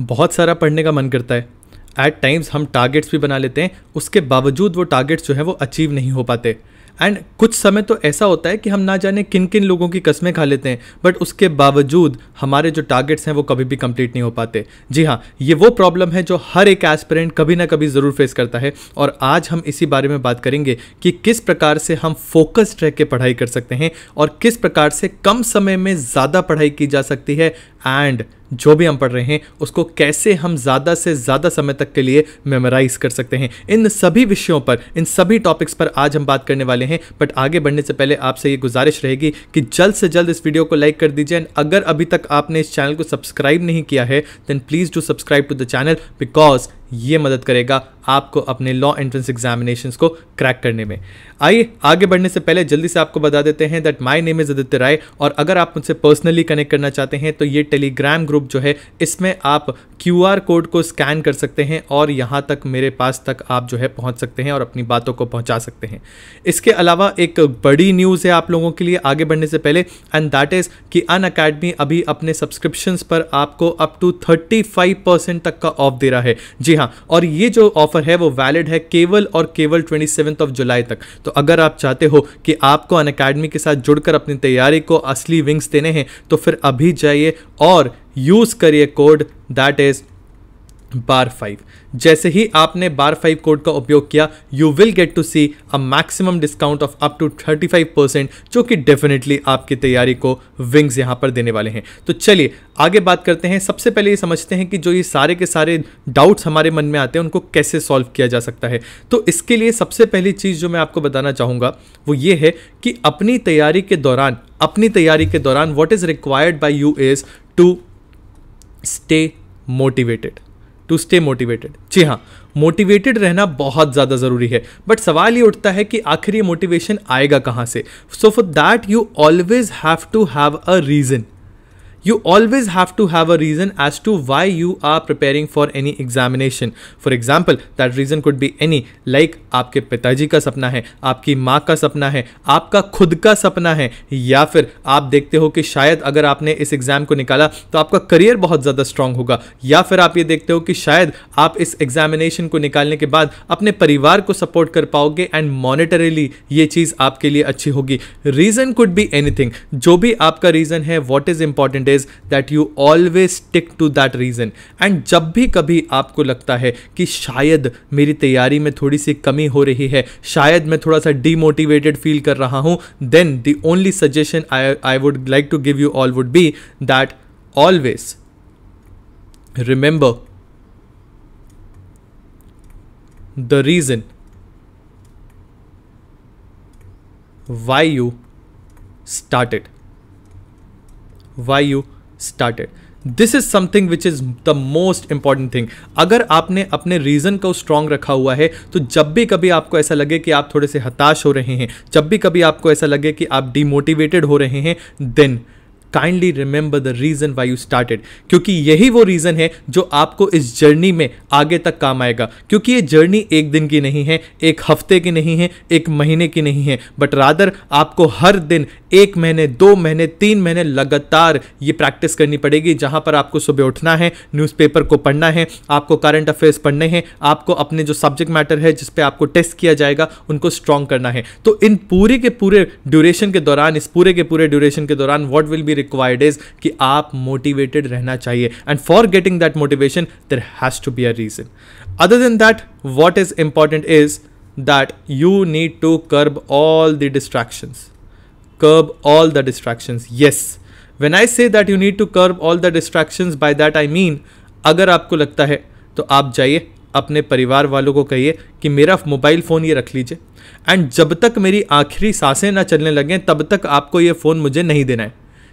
बहुत सारा पढ़ने का मन करता है एट टाइम्स हम टारगेट्स भी बना लेते हैं उसके बावजूद वो टारगेट्स जो हैं वो अचीव नहीं हो पाते एंड कुछ समय तो ऐसा होता है कि हम ना जाने किन किन लोगों की कस्में खा लेते हैं बट उसके बावजूद हमारे जो टारगेट्स हैं वो कभी भी कंप्लीट नहीं हो पाते जी हाँ ये वो प्रॉब्लम है जो हर एक एस्पिरेंट कभी ना कभी ज़रूर फेस करता है और आज हम इसी बारे में बात करेंगे कि किस प्रकार से हम फोकस्ड रह के पढ़ाई कर सकते हैं और किस प्रकार से कम समय में ज़्यादा पढ़ाई की जा सकती है एंड जो भी हम पढ़ रहे हैं उसको कैसे हम ज़्यादा से ज़्यादा समय तक के लिए मेमोराइज कर सकते हैं इन सभी विषयों पर इन सभी टॉपिक्स पर आज हम बात करने वाले हैं बट आगे बढ़ने से पहले आपसे ये गुजारिश रहेगी कि जल्द से जल्द इस वीडियो को लाइक कर दीजिए एंड अगर अभी तक आपने इस चैनल को सब्सक्राइब नहीं किया है then please do subscribe to the channel because ये मदद करेगा आपको अपने लॉ एंट्रेंस एग्जामिनेशन को क्रैक करने में आइए आगे बढ़ने से पहले जल्दी से आपको बता देते हैं that my name is Aditya Rai और अगर आप मुझसे पर्सनली कनेक्ट करना चाहते हैं तो ये टेलीग्राम ग्रुप जो है इसमें आप क्यू कोड को स्कैन कर सकते हैं और यहाँ तक मेरे पास तक आप जो है पहुँच सकते हैं और अपनी बातों को पहुँचा सकते हैं इसके अलावा एक बड़ी न्यूज़ है आप लोगों के लिए आगे बढ़ने से पहले एंड दैट इज़ कि अन अकेडमी अभी अपने सब्सक्रिप्शंस पर आपको up to thirty five percent तक का ऑफ दे रहा है जी जी हाँ और ये जो ऑफर है वो वैलिड है केवल और केवल ट्वेंटी ऑफ जुलाई तक तो अगर आप चाहते हो कि आपको अन अकेडमी के साथ जुड़कर अपनी तैयारी को असली विंग्स देने हैं तो फिर अभी जाइए और यूज़ करिए code that is bar five जैसे ही आपने बार फाइव कोड का उपयोग किया you will get to see a maximum discount of up to thirty five percent जो कि डेफिनेटली आपकी तैयारी को विंग्स यहाँ पर देने वाले हैं तो चलिए आगे बात करते हैं सबसे पहले ये समझते हैं कि जो ये सारे के सारे डाउट्स हमारे मन में आते हैं उनको कैसे सॉल्व किया जा सकता है तो इसके लिए सबसे पहली चीज़ जो मैं आपको बताना चाहूँगा वो ये है कि अपनी तैयारी के दौरान अपनी तैयारी के दौरान what is required by you is to stay motivated to stay motivated जी हाँ मोटिवेटेड रहना बहुत ज़्यादा ज़रूरी है बट सवाल ये उठता है कि आखिर ये मोटिवेशन आएगा कहाँ से so for that you always have to have a reason you always have to have a reason as to why you are preparing for any examination for example that reason could be any like आपके पिताजी का सपना है आपकी माँ का सपना है आपका खुद का सपना है या फिर आप देखते हो कि शायद अगर आपने इस एग्ज़ाम को निकाला तो आपका करियर बहुत ज़्यादा स्ट्रांग होगा या फिर आप ये देखते हो कि शायद आप इस एग्जामिनेशन को निकालने के बाद अपने परिवार को सपोर्ट कर पाओगे एंड मॉनिटरली ये चीज़ आपके लिए अच्छी होगी रीज़न कुड बी एनीथिंग जो भी आपका रीज़न है what is important is is that you always stick to that reason and जब भी कभी आपको लगता है कि शायद मेरी तैयारी में थोड़ी सी कमी हो रही है शायद मैं थोड़ा सा डीमोटिवेटेड फील कर रहा हूं then the only suggestion I I would like to give you all would be that always remember the reason why you started why you started this is something which is the most important thing अगर आपने अपने reason को strong रखा हुआ है तो जब भी कभी आपको ऐसा लगे कि आप थोड़े से हताश हो रहे हैं जब भी कभी आपको ऐसा लगे कि आप डिमोटिवेटेड हो रहे हैं then kindly remember the reason why you started क्योंकि यही वो रीज़न है जो आपको इस जर्नी में आगे तक काम आएगा क्योंकि ये जर्नी एक दिन की नहीं है एक हफ्ते की नहीं है एक महीने की नहीं है बट रादर आपको हर दिन एक महीने दो महीने तीन महीने लगातार ये प्रैक्टिस करनी पड़ेगी जहाँ पर आपको सुबह उठना है न्यूज़पेपर को पढ़ना है आपको करंट अफेयर्स पढ़ने हैं आपको अपने जो सब्जेक्ट मैटर है जिस पे आपको टेस्ट किया जाएगा उनको स्ट्रॉन्ग करना है तो इन पूरे के पूरे ड्यूरेशन के दौरान इस पूरे के पूरे ड्यूरेशन के दौरान what will be required is कि आप मोटिवेटेड रहना चाहिए and for getting that motivation there has to be a reason other than that what is important is that you need to curb all the distractions curb all the distractions. Yes. When I say that you need to curb all the distractions, by that I mean अगर आपको लगता है तो आप जाइए अपने परिवार वालों को कहिए कि मेरा मोबाइल फ़ोन ये रख लीजिए एंड जब तक मेरी आखिरी सांसें ना चलने लगें तब तक आपको ये फ़ोन मुझे नहीं देना है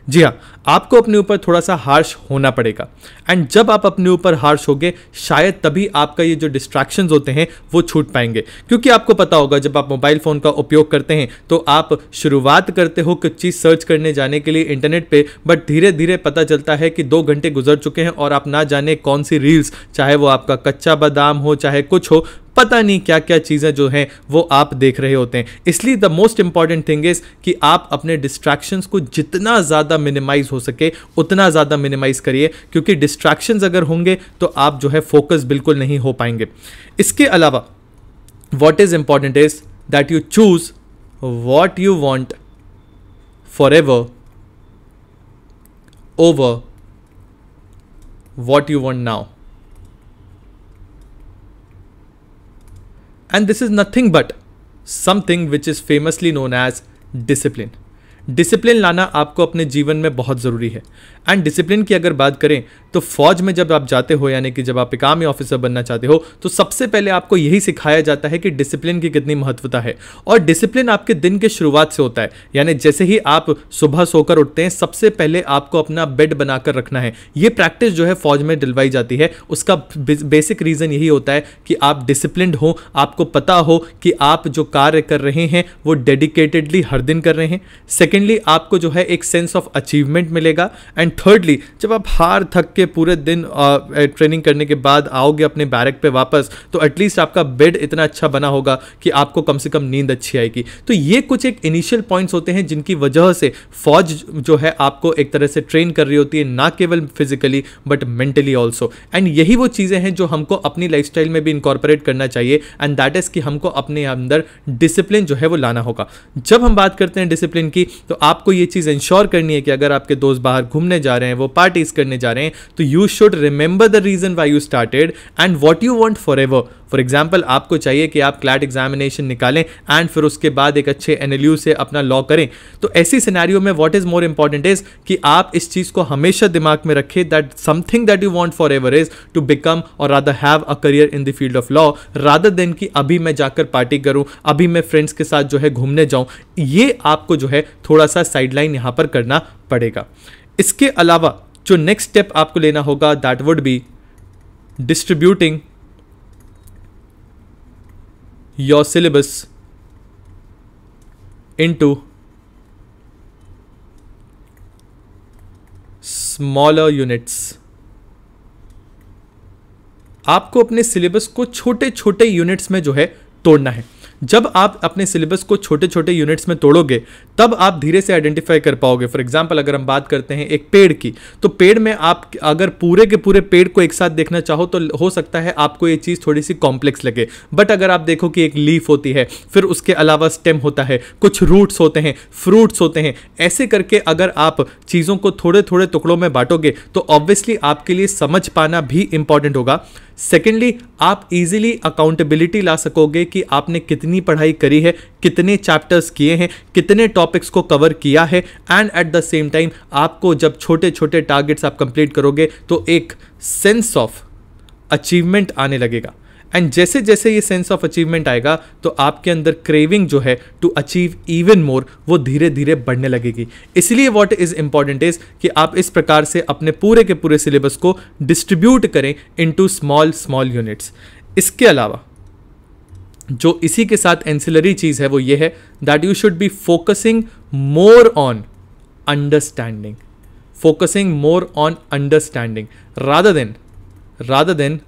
जी हाँ आपको अपने ऊपर थोड़ा सा हार्श होना पड़ेगा एंड जब आप अपने ऊपर हार्श होगे शायद तभी आपका ये जो डिस्ट्रैक्शंस होते हैं वो छूट पाएंगे क्योंकि आपको पता होगा जब आप मोबाइल फ़ोन का उपयोग करते हैं तो आप शुरुआत करते हो कुछ चीज़ सर्च करने जाने के लिए इंटरनेट पर बट धीरे धीरे पता चलता है कि दो घंटे गुजर चुके हैं और आप ना जाने कौन सी रील्स चाहे वो आपका कच्चा बादाम हो चाहे कुछ हो पता नहीं क्या क्या चीज़ें जो हैं वो आप देख रहे होते हैं इसलिए the most important thing is कि आप अपने डिस्ट्रैक्शंस को जितना ज़्यादा मिनिमाइज हो सके उतना ज़्यादा मिनिमाइज करिए क्योंकि डिस्ट्रैक्शंस अगर होंगे तो आप जो है फोकस बिल्कुल नहीं हो पाएंगे इसके अलावा what is important is that you choose what you want forever over what you want now And this is nothing but something which is famously known as discipline. Discipline लाना आपको अपने जीवन में बहुत ज़रूरी है एंड डिसिप्लिन की अगर बात करें तो फौज में जब आप जाते हो यानी कि जब आप एक आर्मी ऑफिसर बनना चाहते हो तो सबसे पहले आपको यही सिखाया जाता है कि डिसिप्लिन की कितनी महत्वता है और डिसिप्लिन आपके दिन के शुरुआत से होता है यानी जैसे ही आप सुबह सोकर उठते हैं सबसे पहले आपको अपना बेड बनाकर रखना है ये प्रैक्टिस जो है फौज में डिलवाई जाती है उसका बेसिक रीज़न यही होता है कि आप डिसिप्लिन हो आपको पता हो कि आप जो कार्य कर रहे हैं वो डेडिकेटेडली हर दिन कर रहे हैं सेकेंड सेकेंडली आपको जो है एक सेंस ऑफ अचीवमेंट मिलेगा एंड थर्डली जब आप हार थक के पूरे दिन ट्रेनिंग करने के बाद आओगे अपने बैरक पे वापस तो एटलीस्ट आपका बेड इतना अच्छा बना होगा कि आपको कम से कम नींद अच्छी आएगी तो ये कुछ एक इनिशियल पॉइंट्स होते हैं जिनकी वजह से फौज जो है आपको एक तरह से ट्रेन कर रही होती है ना केवल physically but mentally also and यही वो चीज़ें हैं जो हमको अपनी लाइफ में भी इंकॉर्पोरेट करना चाहिए एंड दैट इज़ कि हमको अपने अंदर डिसिप्लिन जो है वो लाना होगा जब हम बात करते हैं डिसिप्लिन की तो आपको ये चीज़ इंश्योर करनी है कि अगर आपके दोस्त बाहर घूमने जा रहे हैं वो पार्टीज करने जा रहे हैं तो you should remember the reason why you started and what you want forever for example आपको चाहिए कि आप क्लैट एग्जामिनेशन निकालें एंड फिर उसके बाद एक अच्छे एन से अपना लॉ करें तो ऐसी सिनेरियो में what is more important is कि आप इस चीज़ को हमेशा दिमाग में रखें that something that you want forever is to become और rather have a career in the field of law rather than कि अभी मैं जाकर पार्टी करूँ अभी मैं फ्रेंड्स के साथ जो है घूमने जाऊँ ये आपको जो है थोड़ा सा साइडलाइन यहां पर करना पड़ेगा इसके अलावा जो नेक्स्ट स्टेप आपको लेना होगा that would be distributing your syllabus into smaller units आपको अपने सिलेबस को छोटे छोटे यूनिट्स में जो है तोड़ना है जब आप अपने सिलेबस को छोटे छोटे यूनिट्स में तोड़ोगे तब आप धीरे से आइडेंटिफाई कर पाओगे फॉर एग्जाम्पल अगर हम बात करते हैं एक पेड़ की तो पेड़ में आप अगर पूरे के पूरे पेड़ को एक साथ देखना चाहो तो हो सकता है आपको ये चीज़ थोड़ी सी कॉम्प्लेक्स लगे बट अगर आप देखो कि एक लीफ होती है फिर उसके अलावा स्टेम होता है कुछ रूट्स होते हैं फ्रूट्स होते हैं ऐसे करके अगर आप चीज़ों को थोड़े थोड़े टुकड़ों में बांटोगे तो ऑब्वियसली आपके लिए समझ पाना भी इंपॉर्टेंट होगा सेकेंडली आप इजीली अकाउंटेबिलिटी ला सकोगे कि आपने कितनी पढ़ाई करी है कितने चैप्टर्स किए हैं कितने टॉपिक्स को कवर किया है and at the same time आपको जब छोटे छोटे टारगेट्स आप कंप्लीट करोगे तो एक सेंस ऑफ अचीवमेंट आने लगेगा एंड जैसे जैसे ये सेंस ऑफ अचीवमेंट आएगा तो आपके अंदर क्रेविंग जो है टू अचीव इवन मोर वो धीरे धीरे बढ़ने लगेगी इसलिए वॉट इज़ इंपॉर्टेंट इज़ कि आप इस प्रकार से अपने पूरे के पूरे सिलेबस को डिस्ट्रीब्यूट करें into small small units इसके अलावा जो इसी के साथ एंसिलरी चीज़ है वो ये है that you should be focusing more on understanding focusing more on understanding rather than rather than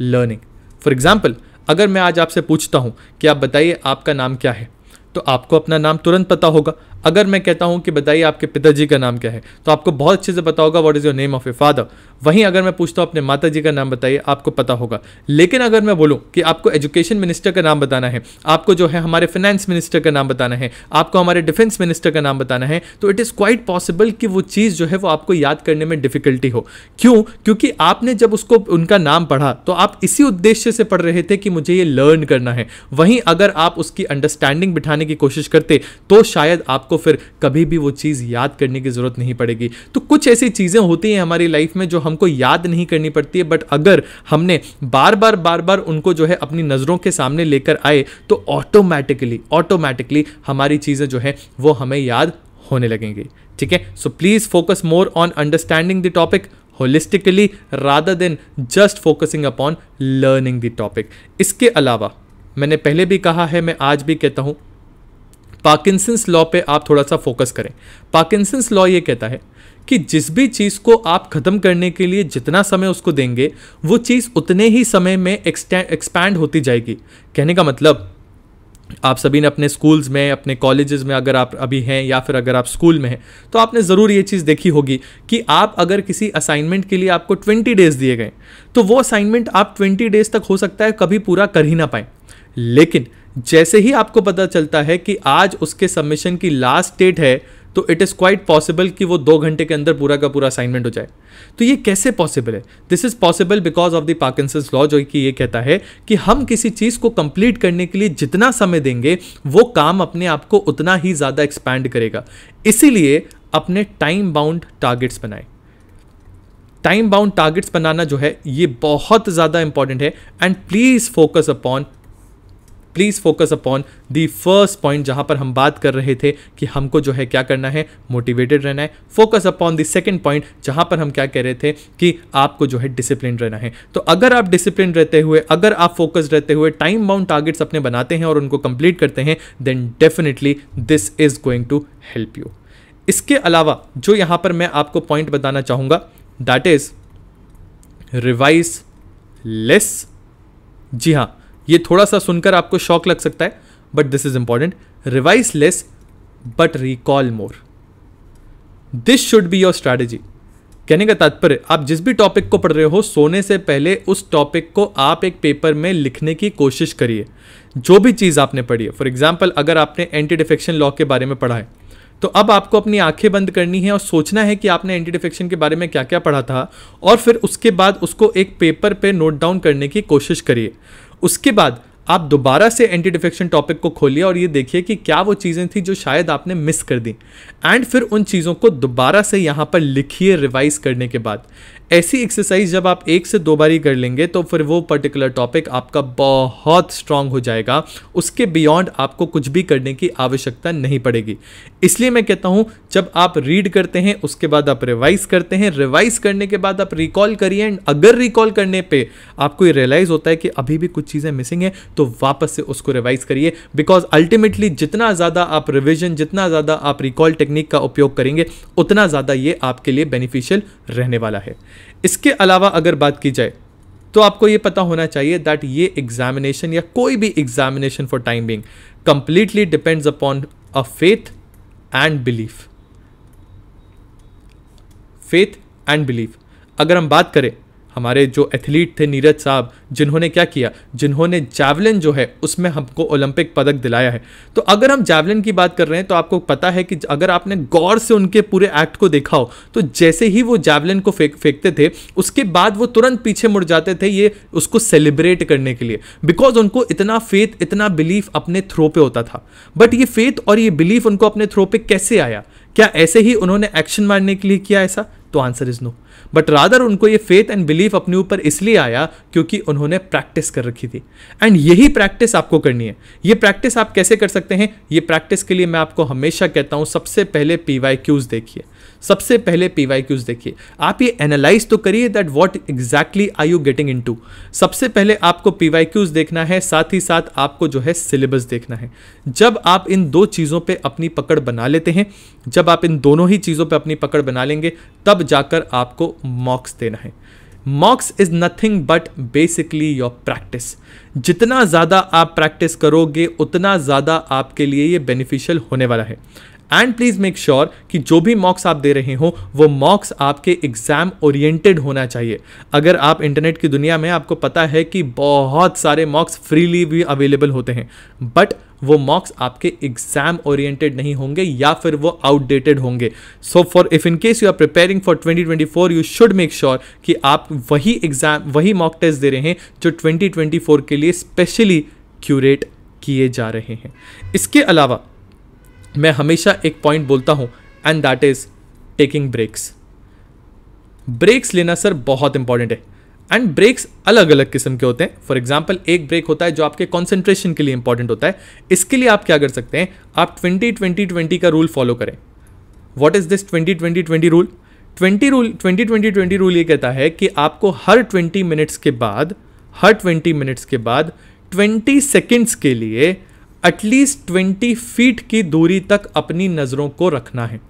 learning for example अगर मैं आज आपसे पूछता हूँ कि आप बताइए आपका नाम क्या है तो आपको अपना नाम तुरंत पता होगा अगर मैं कहता हूँ कि बताइए आपके पिताजी का नाम क्या है तो आपको बहुत अच्छे से पता होगा what is your name of a father वहीं अगर मैं पूछता हूँ अपने माता जी का नाम बताइए आपको पता होगा लेकिन अगर मैं बोलूँ कि आपको एजुकेशन मिनिस्टर का नाम बताना है आपको जो है हमारे फाइनेंस मिनिस्टर का नाम बताना है आपको हमारे डिफेंस मिनिस्टर का नाम बताना है तो इट इज़ क्वाइट पॉसिबल कि वो चीज़ जो है वो आपको याद करने में डिफिकल्टी हो क्यों क्योंकि आपने जब उसको उनका नाम पढ़ा तो आप इसी उद्देश्य से पढ़ रहे थे कि मुझे ये लर्न करना है वहीं अगर आप उसकी अंडरस्टैंडिंग बिठाने की कोशिश करते तो शायद आपको आपको तो फिर कभी भी वो चीज़ याद करने की ज़रूरत नहीं पड़ेगी तो कुछ ऐसी चीज़ें होती हैं हमारी लाइफ में जो हमको याद नहीं करनी पड़ती है बट अगर हमने बार बार बार बार उनको जो है अपनी नज़रों के सामने लेकर आए तो ऑटोमेटिकली ऑटोमेटिकली हमारी चीज़ें जो हैं वो हमें याद होने लगेंगे ठीक है so please focus more on understanding the topic holistically rather than just focusing upon learning the topic इसके अलावा मैंने पहले भी कहा है मैं आज भी कहता हूँ पार्किसंस लॉ पे आप थोड़ा सा फोकस करें पार्किसंस लॉ ये कहता है कि जिस भी चीज़ को आप ख़त्म करने के लिए जितना समय उसको देंगे वो चीज़ उतने ही समय में एक्सपैंड होती जाएगी कहने का मतलब आप सभी ने अपने स्कूल्स में अपने कॉलेजेस में अगर आप अभी हैं या फिर अगर आप स्कूल में हैं तो आपने ज़रूर ये चीज़ देखी होगी कि आप अगर किसी असाइनमेंट के लिए आपको 20 डेज़ दिए गए तो वो असाइनमेंट आप 20 डेज़ तक हो सकता है कभी पूरा कर ही ना पाए लेकिन जैसे ही आपको पता चलता है कि आज उसके सबमिशन की लास्ट डेट है तो इट इज़ क्वाइट पॉसिबल कि वो दो घंटे के अंदर पूरा का पूरा असाइनमेंट हो जाए तो ये कैसे पॉसिबल है this is possible because of the Parkinson's law जो कि ये कहता है कि हम किसी चीज़ को कंप्लीट करने के लिए जितना समय देंगे वो काम अपने आप को उतना ही ज़्यादा एक्सपैंड करेगा इसीलिए अपने टाइम बाउंड टारगेट्स बनाए टाइम बाउंड टारगेट्स बनाना जो है ये बहुत ज़्यादा इंपॉर्टेंट है and please focus upon please focus upon the first point जहां पर हम बात कर रहे थे कि हमको जो है क्या करना है मोटिवेटेड रहना है focus upon the second point जहां पर हम क्या कह रहे थे कि आपको जो है डिसिप्लिन रहना है तो अगर आप डिसिप्लिन रहते हुए अगर आप फोकस रहते हुए टाइम बाउंड टारगेट्स अपने बनाते हैं और उनको कंप्लीट करते हैं then definitely this is going to help you इसके अलावा जो यहां पर मैं आपको पॉइंट बताना चाहूंगा दैट इज रिवाइज लेस जी हां ये थोड़ा सा सुनकर आपको शौक लग सकता है but this is important revise less but recall more this should be your strategy कहने का तात्पर्य आप जिस भी टॉपिक को पढ़ रहे हो सोने से पहले उस टॉपिक को आप एक पेपर में लिखने की कोशिश करिए जो भी चीज़ आपने पढ़ी है फॉर एग्जाम्पल अगर आपने एंटी डिफेक्शन लॉ के बारे में पढ़ा है तो अब आपको अपनी आंखें बंद करनी है और सोचना है कि आपने एंटी डिफेक्शन के बारे में क्या क्या पढ़ा था और फिर उसके बाद उसको एक पेपर पे नोट डाउन करने की कोशिश करिए उसके बाद आप दोबारा से एंटी डिफेक्शन टॉपिक को खोलिए और ये देखिए कि क्या वो चीज़ें थी जो शायद आपने मिस कर दी एंड फिर उन चीज़ों को दोबारा से यहाँ पर लिखिए रिवाइज करने के बाद ऐसी एक्सरसाइज जब आप एक से दो बारी कर लेंगे तो फिर वो पर्टिकुलर टॉपिक आपका बहुत स्ट्रांग हो जाएगा उसके बियॉन्ड आपको कुछ भी करने की आवश्यकता नहीं पड़ेगी इसलिए मैं कहता हूँ जब आप रीड करते हैं उसके बाद आप रिवाइज करते हैं रिवाइज करने के बाद आप रिकॉल करिए एंड अगर रिकॉल करने पर आपको ये रियलाइज़ होता है कि अभी भी कुछ चीज़ें मिसिंग हैं तो वापस से उसको रिवाइज करिए बिकॉज अल्टीमेटली जितना ज़्यादा आप रिविजन जितना ज़्यादा आप रिकॉल टेक्निक का उपयोग करेंगे उतना ज़्यादा ये आपके लिए बेनिफिशियल रहने वाला है इसके अलावा अगर बात की जाए तो आपको ये पता होना चाहिए दैट ये एग्जामिनेशन या कोई भी examination for time being completely depends upon a faith and belief faith and belief अगर हम बात करें हमारे जो एथलीट थे नीरज साहब जिन्होंने क्या किया जिन्होंने जैवलिन जो है उसमें हमको ओलंपिक पदक दिलाया है तो अगर हम जैवलिन की बात कर रहे हैं तो आपको पता है कि अगर आपने गौर से उनके पूरे एक्ट को देखा हो तो जैसे ही वो जैवलिन को फेंक फेंकते थे उसके बाद वो तुरंत पीछे मुड़ जाते थे ये उसको सेलिब्रेट करने के लिए बिकॉज उनको इतना फेथ इतना बिलीफ अपने थ्रो पे होता था बट ये फेथ और ये बिलीफ उनको अपने थ्रो पे कैसे आया क्या ऐसे ही उन्होंने एक्शन मारने के लिए किया ऐसा तो answer is no but rather उनको ये फेथ एंड बिलीफ अपने ऊपर इसलिए आया क्योंकि उन्होंने प्रैक्टिस कर रखी थी एंड यही प्रैक्टिस आपको करनी है ये प्रैक्टिस आप कैसे कर सकते हैं ये प्रैक्टिस के लिए मैं आपको हमेशा कहता हूँ सबसे पहले पी वाई क्यूज़ देखिए सबसे पहले पी वाई क्यूज़ देखिए आप ये एनालाइज तो करिए that what exactly I you getting into सबसे पहले आपको पी वाई क्यूज़ देखना है साथ ही साथ आपको जो है सिलेबस देखना है जब आप इन दो चीज़ों पर अपनी पकड़ बना लेते हैं जब आप इन दोनों ही चीज़ों पर अपनी पकड़ बना लेंगे तब जाकर आपको मॉक्स देना है mocks is nothing but basically your practice जितना ज़्यादा आप प्रैक्टिस करोगे उतना ज़्यादा आपके लिए ये बेनिफिशियल होने वाला है एंड प्लीज़ मेक श्योर कि जो भी मॉक्स आप दे रहे हो वो मॉक्स आपके एग्ज़ाम ओरिएंटेड होना चाहिए अगर आप इंटरनेट की दुनिया में आपको पता है कि बहुत सारे मॉक्स फ्रीली भी अवेलेबल होते हैं बट वो मॉक्स आपके एग्जाम ओरिएंटेड नहीं होंगे या फिर वो आउटडेटेड होंगे so for if in case you are preparing for 2024 you should make sure कि आप वही एग्जाम वही मॉक टेस्ट दे रहे हैं जो 2024 के लिए स्पेशली क्यूरेट किए जा रहे हैं इसके अलावा मैं हमेशा एक पॉइंट बोलता हूँ and that is taking breaks breaks लेना सर बहुत इंपॉर्टेंट है एंड ब्रेक्स अलग अलग किस्म के होते हैं फॉर एग्जाम्पल एक ब्रेक होता है जो आपके कॉन्सेंट्रेशन के लिए इंपॉर्टेंट होता है इसके लिए आप क्या कर सकते हैं आप ट्वेंटी ट्वेंटी ट्वेंटी का रूल फॉलो करें what is this twenty twenty twenty rule twenty rule twenty twenty twenty rule ये कहता है कि आपको हर ट्वेंटी मिनट्स के बाद हर ट्वेंटी मिनट्स के बाद ट्वेंटी सेकेंड्स के लिए एटलीस्ट ट्वेंटी फीट की दूरी तक अपनी नज़रों को रखना है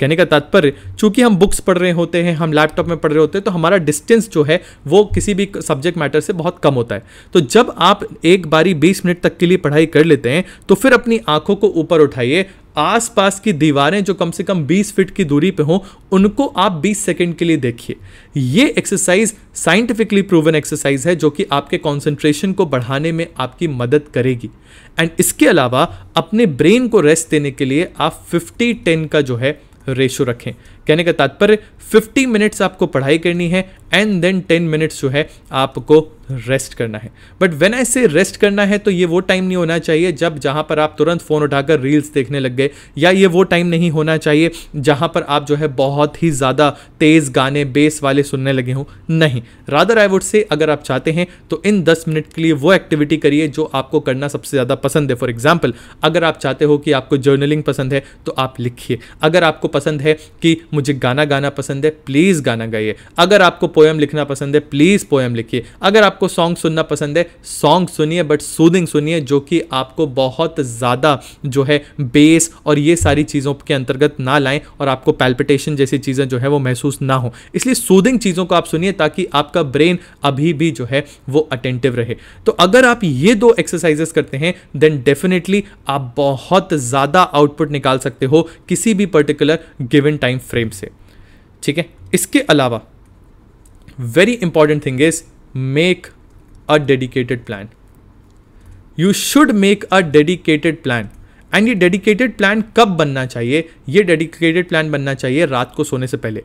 कहने का तात्पर्य चूंकि हम बुक्स पढ़ रहे होते हैं हम लैपटॉप में पढ़ रहे होते हैं तो हमारा डिस्टेंस जो है वो किसी भी सब्जेक्ट मैटर से बहुत कम होता है तो जब आप एक बारी बीस मिनट तक के लिए पढ़ाई कर लेते हैं तो फिर अपनी आंखों को ऊपर उठाइए आसपास की दीवारें जो कम से कम 20 फीट की दूरी पे हो उनको आप 20 सेकंड के लिए देखिए ये एक्सरसाइज साइंटिफिकली प्रूवन एक्सरसाइज है जो कि आपके कंसंट्रेशन को बढ़ाने में आपकी मदद करेगी एंड इसके अलावा अपने ब्रेन को रेस्ट देने के लिए आप 50 10 का जो है रेशो रखें कहने का तात्पर्य 50 मिनट्स आपको पढ़ाई करनी है एंड देन 10 मिनट्स जो है आपको रेस्ट करना है बट वेन आई से रेस्ट करना है तो ये वो टाइम नहीं होना चाहिए जब जहाँ पर आप तुरंत फ़ोन उठाकर रील्स देखने लग गए या ये वो टाइम नहीं होना चाहिए जहाँ पर आप जो है बहुत ही ज़्यादा तेज़ गाने बेस वाले सुनने लगे हों नहीं रादर आई वुड से अगर आप चाहते हैं तो इन दस मिनट के लिए वो एक्टिविटी करिए जो आपको करना सबसे ज़्यादा पसंद है फॉर एग्जाम्पल अगर आप चाहते हो कि आपको जर्नलिंग पसंद है तो आप लिखिए अगर आपको पसंद है कि मुझे गाना गाना पसंद है प्लीज़ गाना गाइए अगर आपको पोएम लिखना पसंद है प्लीज़ पोएम लिखिए अगर आपको सॉन्ग सुनना पसंद है सॉन्ग सुनिए बट सूदिंग सुनिए जो कि आपको बहुत ज़्यादा जो है बेस और ये सारी चीज़ों के अंतर्गत ना लाएं और आपको पैल्पिटेशन जैसी चीज़ें जो है वो महसूस ना हो इसलिए सूदिंग चीज़ों को आप सुनिए ताकि आपका ब्रेन अभी भी जो है वो अटेंटिव रहे तो अगर आप ये दो एक्सरसाइजेस करते हैं देन डेफिनेटली आप बहुत ज़्यादा आउटपुट निकाल सकते हो किसी भी particular given time frame game से ठीक है इसके अलावा very important thing is make a dedicated plan you should make a dedicated plan and ये डेडिकेटेड प्लान कब बनना चाहिए ये डेडिकेटेड प्लान बनना चाहिए रात को सोने से पहले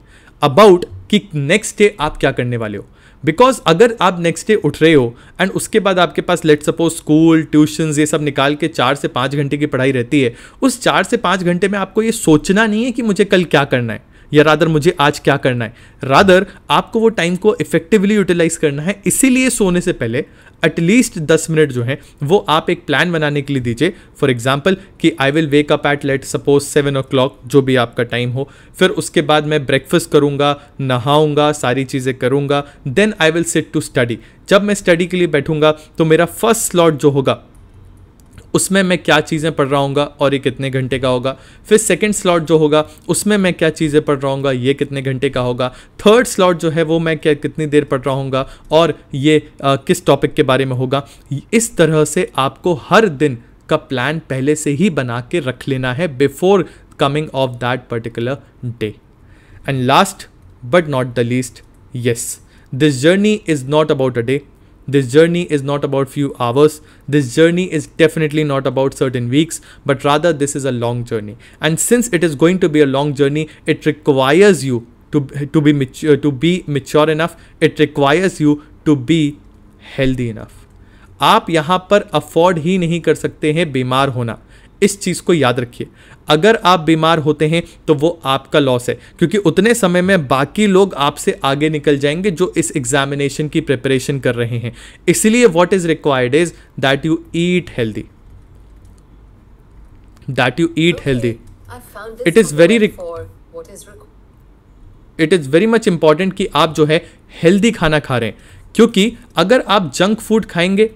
अबाउट कि नेक्स्ट डे आप क्या करने वाले हो बिकॉज अगर आप नेक्स्ट डे उठ रहे हो एंड उसके बाद आपके पास लेट सपोज स्कूल ट्यूशन ये सब निकाल के चार से पाँच घंटे की पढ़ाई रहती है उस चार से पाँच घंटे में आपको ये सोचना नहीं है कि मुझे कल क्या करना है या रादर मुझे आज क्या करना है रादर आपको वो टाइम को इफेक्टिवली यूटिलाइज करना है इसीलिए सोने से पहले एटलीस्ट दस मिनट जो है वो आप एक प्लान बनाने के लिए दीजिए फॉर एग्जाम्पल कि I will wake up at let suppose seven o'clock जो भी आपका टाइम हो फिर उसके बाद मैं ब्रेकफास्ट करूँगा नहाऊँगा सारी चीज़ें करूँगा then I will sit to study जब मैं स्टडी के लिए बैठूंगा तो मेरा फर्स्ट स्लॉट जो होगा उसमें मैं क्या चीज़ें पढ़ रहा हूँ और ये कितने घंटे का होगा फिर सेकेंड स्लॉट जो होगा उसमें मैं क्या चीज़ें पढ़ रहा हूँ ये कितने घंटे का होगा थर्ड स्लॉट जो है वो मैं क्या कितनी देर पढ़ रहा हूँ और ये आ, किस टॉपिक के बारे में होगा इस तरह से आपको हर दिन का प्लान पहले से ही बना के रख लेना है before coming of that particular day and last but not the least yes this journey is not about a day This journey is not about few hours. This journey is definitely not about certain weeks, but rather this is a long journey. And since it is going to be a long journey, it requires you to, to be mature, to be mature enough. It requires you to be healthy enough. आप यहाँ पर afford ही नहीं कर सकते हैं बीमार होना इस चीज़ को याद रखिए अगर आप बीमार होते हैं तो वो आपका लॉस है क्योंकि उतने समय में बाकी लोग आपसे आगे निकल जाएंगे जो इस एग्जामिनेशन की प्रिपरेशन कर रहे हैं इसलिए what is required is that you eat healthy that you eat healthy it is very it is very much important कि आप जो है हेल्दी खाना खा रहे हैं क्योंकि अगर आप जंक फूड खाएंगे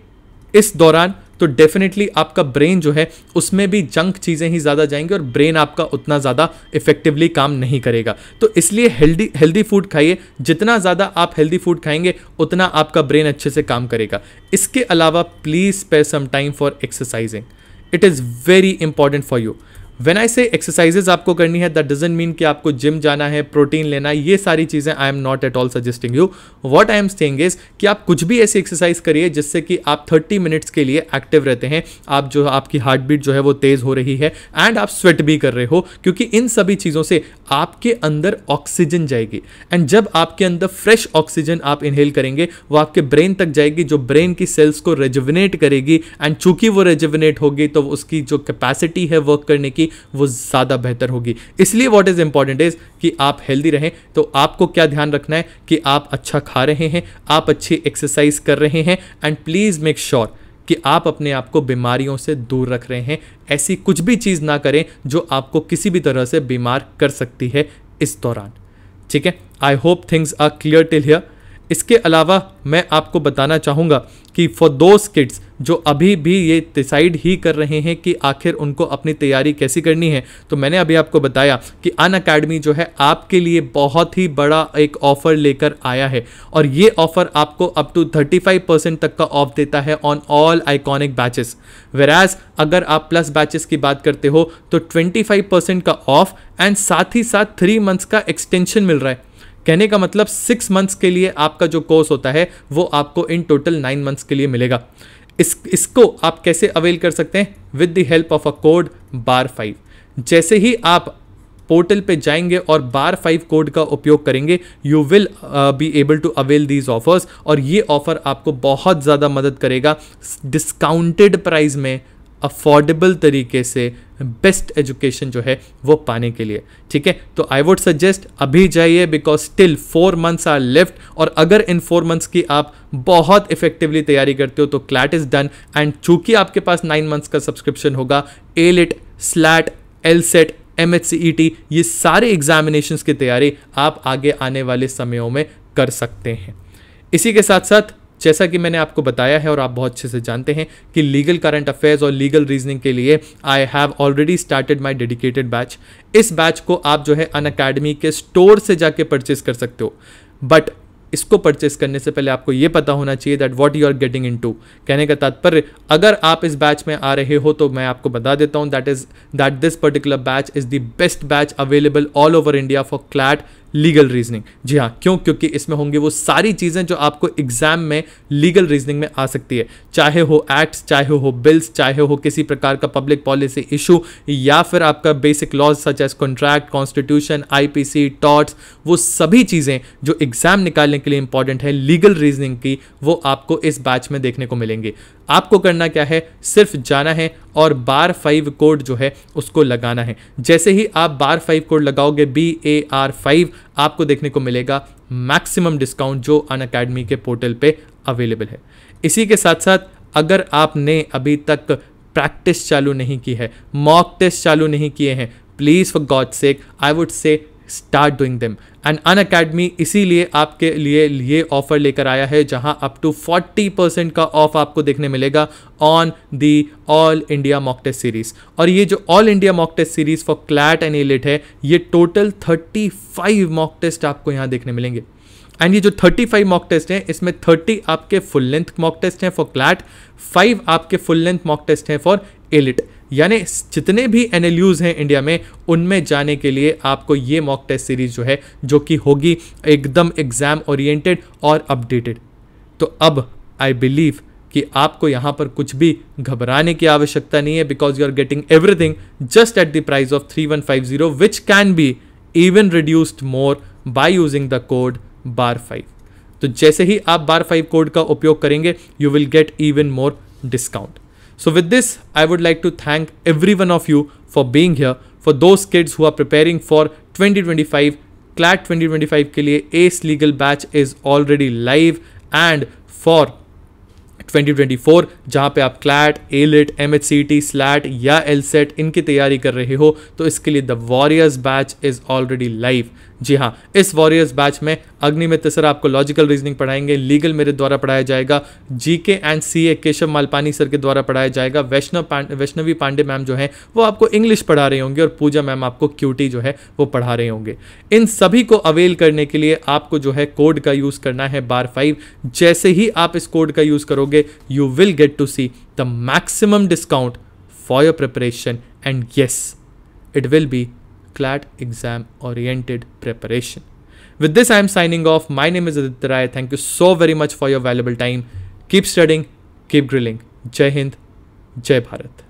इस दौरान तो डेफिनेटली आपका ब्रेन जो है उसमें भी जंक चीज़ें ही ज़्यादा जाएंगी और ब्रेन आपका उतना ज़्यादा इफेक्टिवली काम नहीं करेगा तो इसलिए हेल्दी हेल्दी फूड खाइए जितना ज़्यादा आप हेल्दी फूड खाएंगे उतना आपका ब्रेन अच्छे से काम करेगा इसके अलावा please spare some time for exercising it is very important for you when I say exercises आपको करनी है दैट डजेंट मीन कि आपको जिम जाना है प्रोटीन लेना है ये सारी चीज़ें I am not at all suggesting you what I am staying is कि आप कुछ भी ऐसी एक्सरसाइज करिए जिससे कि आप 30 मिनट्स के लिए एक्टिव रहते हैं आप जो आपकी हार्ट बीट जो है वो तेज़ हो रही है एंड आप स्वेट भी कर रहे हो क्योंकि इन सभी चीज़ों से आपके अंदर ऑक्सीजन जाएगी एंड जब आपके अंदर फ्रेश ऑक्सीजन आप इनहेल करेंगे वो आपके ब्रेन तक जाएगी जो ब्रेन की सेल्स को रेजिविनेट करेगी एंड चूंकि वो रेजिविनेट होगी तो उसकी जो कैपेसिटी है वर्क करने की होगी वो ज़्यादा बेहतर होगी इसलिए वॉट इज़ इंपॉर्टेंट इज़ कि आप हेल्दी रहें तो आपको क्या ध्यान रखना है कि आप अच्छा खा रहे हैं आप अच्छी एक्सरसाइज कर रहे हैं एंड प्लीज़ मेक श्योर कि आप अपने आप को बीमारियों से दूर रख रहे हैं ऐसी कुछ भी चीज़ ना करें जो आपको किसी भी तरह से बीमार कर सकती है इस दौरान ठीक है I hope things are clear till here इसके अलावा मैं आपको बताना चाहूँगा कि फॉर दोज किड्स जो अभी भी ये डिसाइड ही कर रहे हैं कि आखिर उनको अपनी तैयारी कैसी करनी है तो मैंने अभी आपको बताया कि अन अकेडमी जो है आपके लिए बहुत ही बड़ा एक ऑफ़र लेकर आया है और ये ऑफ़र आपको अप टू 35 परसेंट तक का ऑफ देता है ऑन ऑल आइकॉनिक बैचेस वेराज अगर आप प्लस बैचेस की बात करते हो तो 25 परसेंट का ऑफ एंड साथ ही साथ थ्री मंथ्स का एक्सटेंशन मिल रहा है कहने का मतलब सिक्स मंथ्स के लिए आपका जो कोर्स होता है वो आपको इन टोटल नाइन मंथ्स के लिए मिलेगा इस इसको आप कैसे अवेल कर सकते हैं with the help of a code bar five जैसे ही आप पोर्टल पे जाएंगे और बार फाइव कोड का उपयोग करेंगे you will be able to avail these offers और ये ऑफर आपको बहुत ज़्यादा मदद करेगा डिस्काउंटेड प्राइस में अफोर्डेबल तरीके से बेस्ट एजुकेशन जो है वो पाने के लिए ठीक है तो आई वुड सजेस्ट अभी जाइए because still four months are left और अगर इन फोर मंथ्स की आप बहुत इफेक्टिवली तैयारी करते हो तो क्लैट इज़ डन एंड चूंकि आपके पास नाइन मंथ्स का सब्सक्रिप्शन होगा AILET SLAT LSAT M H C E T ये सारे एग्जामिनेशन की तैयारी आप आगे आने वाले समयों में कर सकते हैं इसी के साथ साथ जैसा कि मैंने आपको बताया है और आप बहुत अच्छे से जानते हैं कि लीगल करंट अफेयर्स और लीगल रीजनिंग के लिए I have already started my dedicated batch इस बैच को आप जो है अन अकेडमी के स्टोर से जाके परचेज कर सकते हो बट इसको परचेस करने से पहले आपको यह पता होना चाहिए that what you are getting into कहने का तात्पर्य अगर आप इस बैच में आ रहे हो तो मैं आपको बता देता हूं that is that this particular batch is the best batch available all over India for CLAT legal reasoning जी हाँ क्यों क्योंकि इसमें होंगे वो सारी चीज़ें जो आपको एग्जाम में लीगल रीजनिंग में आ सकती है चाहे हो एक्ट्स चाहे हो बिल्स चाहे हो किसी प्रकार का पब्लिक पॉलिसी इशू या फिर आपका basic laws such as contract constitution IPC torts वो सभी चीज़ें जो एग्ज़ाम निकालने के लिए इंपॉर्टेंट है लीगल रीजनिंग की वो आपको इस बैच में देखने को मिलेंगी आपको करना क्या है सिर्फ जाना है और बार फाइव कोड जो है उसको लगाना है जैसे ही आप बार फाइव कोड लगाओगे बी ए आर फाइव आपको देखने को मिलेगा मैक्सिमम डिस्काउंट जो अन अकेडमी के पोर्टल पे अवेलेबल है इसी के साथ साथ अगर आपने अभी तक प्रैक्टिस चालू नहीं की है मॉक टेस्ट चालू नहीं किए हैं please for God sake I would say start doing them and Unacademy इसीलिए आपके लिए ये ऑफर लेकर आया है जहां अप टू 40 परसेंट का ऑफ आपको देखने मिलेगा on the all India mock test series और ये जो all India mock test series for CLAT and AILET है ये टोटल 35 मॉक टेस्ट आपको यहाँ देखने मिलेंगे एंड ये जो 35 मॉक टेस्ट हैं इसमें 30 आपके फुल लेंथ मॉक टेस्ट हैं फॉर क्लैट फाइव आपके फुल लेंथ मॉक टेस्ट हैं फॉर एलिट यानी जितने भी एन हैं इंडिया में उनमें जाने के लिए आपको ये मॉक टेस्ट सीरीज जो है जो कि होगी एकदम एग्ज़ाम ओरिएंटेड और अपडेटेड तो अब आई बिलीव कि आपको यहाँ पर कुछ भी घबराने की आवश्यकता नहीं है because you are getting everything just at the price of three one five zero which can be even reduced more by using the code bar five तो जैसे ही आप बार फाइव कोड का उपयोग करेंगे you will get even more discount So, with this, I would like to thank every one of you for being here. For those kids who are preparing for 2025, CLAT 2025 के लिए ACE legal batch is already live and for 2024 जहां पे आप CLAT AILET M H C T SLAT या LSAT इनकी तैयारी कर रहे हो तो इसके लिए the warriors batch is already live जी हाँ इस वॉरियर्स बैच में अग्निमित्र सर आपको लॉजिकल रीजनिंग पढ़ाएंगे लीगल मेरे द्वारा पढ़ाया जाएगा GK and CA Keshav Malpani sir के द्वारा पढ़ाया जाएगा वैष्णव वैष्णवी पांडे मैम जो है वो आपको इंग्लिश पढ़ा रही होंगी और पूजा मैम आपको क्यूटी जो है वो पढ़ा रहे होंगे इन सभी को अवेल करने के लिए आपको जो है कोड का यूज़ करना है बार फाइव जैसे ही आप इस कोड का यूज़ करोगे you will get to see the maximum discount for your preparation and yes it will be CLAT exam oriented preparation. With this, I am signing off. My name is Aditya Rai. Thank you so very much for your valuable time. Keep studying, keep grilling. Jai Hind, Jai Bharat.